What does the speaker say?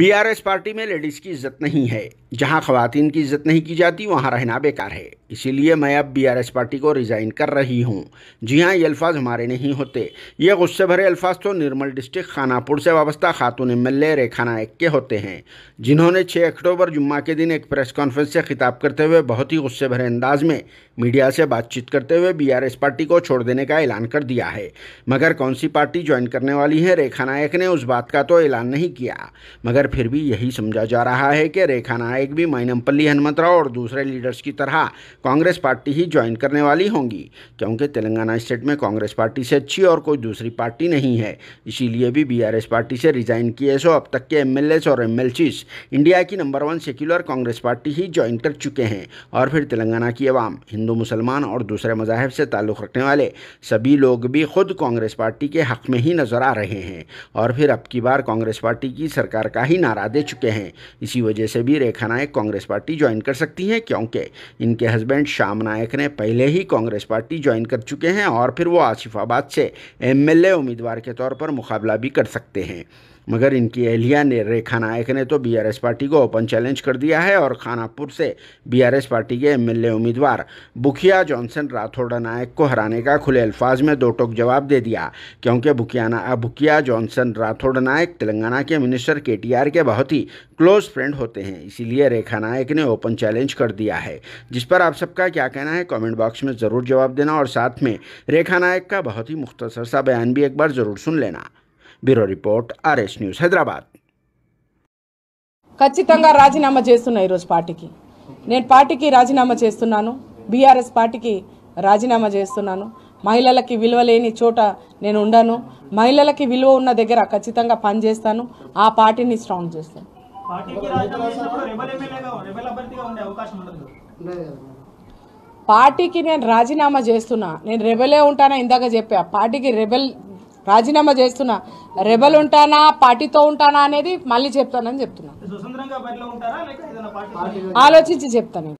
BRS party में ladies की इज्जत नहीं है जहां खवतिन की इज्जत नहीं की जाती वहां रहना बेकार है इसीलिए मैं अब बीआरएस पार्टी को रिज़ाइन कर रही हूं जी हां ये अल्फाज हमारे नहीं होते ये गुस्से भरे अल्फाज तो निर्मल डिस्ट्रिक्ट खानापुर से वाबस्ता खातून एम एल रेखा नायक के होते हैं जिन्होंने 6 अक्टूबर जुम्मा के दिन एक प्रेस कॉन्फ्रेंस से खिताब करते हुए बहुत ही गुस्से भरे अंदाज में मीडिया से बातचीत करते हुए बी पार्टी को छोड़ देने का ऐलान कर दिया है मगर कौन सी पार्टी ज्वाइन करने वाली है रेखा नायक ने उस बात का तो ऐलान नहीं किया मगर फिर भी यही समझा जा रहा है कि रेखा नायक विधायक भी माइनमपल्ली हनुमतराव और दूसरे लीडर्स की तरह कांग्रेस पार्टी ही ज्वाइन करने वाली होंगी क्योंकि तेलंगाना स्टेट में कांग्रेस पार्टी से अच्छी और कोई दूसरी पार्टी नहीं है इसीलिए भी बीआरएस पार्टी से रिजाइन किए सो अब तक के एम और एम इंडिया की number one secular Congress party ही ज्वाइन कर चुके हैं और फिर तेलंगाना की आवाम हिंदू मुसलमान और दूसरे मजाहब से ताल्लुक़ रखने वाले सभी लोग भी खुद कांग्रेस पार्टी के हक में ही नज़र आ रहे हैं और फिर अब की बार कांग्रेस पार्टी की सरकार का ही नारा दे चुके हैं इसी वजह से भी रेखा नायक कांग्रेस पार्टी ज्वाइन कर सकती हैं क्योंकि इनके हस्बैंड श्याम नायक ने पहले ही कांग्रेस पार्टी ज्वाइन कर चुके हैं और फिर वो आसिफाबाद से एमएलए उम्मीदवार के तौर पर मुकाबला भी कर सकते हैं मगर इनकी एहलिया ने रेखा नायक ने तो बीआरएस पार्टी को ओपन चैलेंज कर दिया है और खानापुर से बीआरएस पार्टी के एमएलए उम्मीदवार बुखिया जॉनसन राथोडा नायक को हराने का खुले अल्फाज में दो टोक जवाब दे दिया क्योंकि बुखियाना बुखिया जॉनसन राठौड़ नायक तेलंगाना के मिनिस्टर के के बहुत ही क्लोज फ्रेंड होते हैं इसीलिए रेखा नायक ने ओपन चैलेंज कर दिया है जिस पर आप सबका क्या कहना है कॉमेंट बॉक्स में ज़रूर जवाब देना और साथ में रेखा नायक का बहुत ही मुख्तसर सा बयान भी एक बार ज़रूर सुन लेना bureau report RS news Hyderabad ఖచ్చితంగా రాజీనామా చేస్తున్నా ఈరోజు పార్టీకి నేను పార్టీకి రాజీనామా చేస్తున్నాను బీఆర్ఎస్ పార్టీకి రాజీనామా చేస్తున్నాను మహిళలకి విలువ లేని చోట నేను ఉండను మహిళలకి విలువ ఉన్న దగ్గర ఖచ్చితంగా పనిచేస్తాను ఆ పార్టీని స్ట్రాంగ్ చేస్తాను పార్టీకి నేను రాజీనామా చేస్తున్నా నేను రెబెలే ఉంటానా ఇందాక చెప్పా పార్టీకి రెబెల్ రాజీనామా చేస్తున్నా రెబల్ ఉంటానా పార్టీతో ఉంటానా అనేది మళ్ళీ చెప్తానని చెప్తున్నా ఆలోచించి చెప్తాను